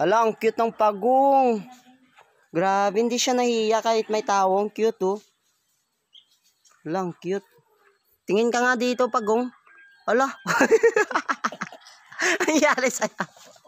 Ala, ang cute ng pagong. Grabe, hindi siya nahiya kahit may tao. Ang cute, oh. Ala, ang cute. Tingin ka nga dito, pagong. Ala. Ang yari sa'yo.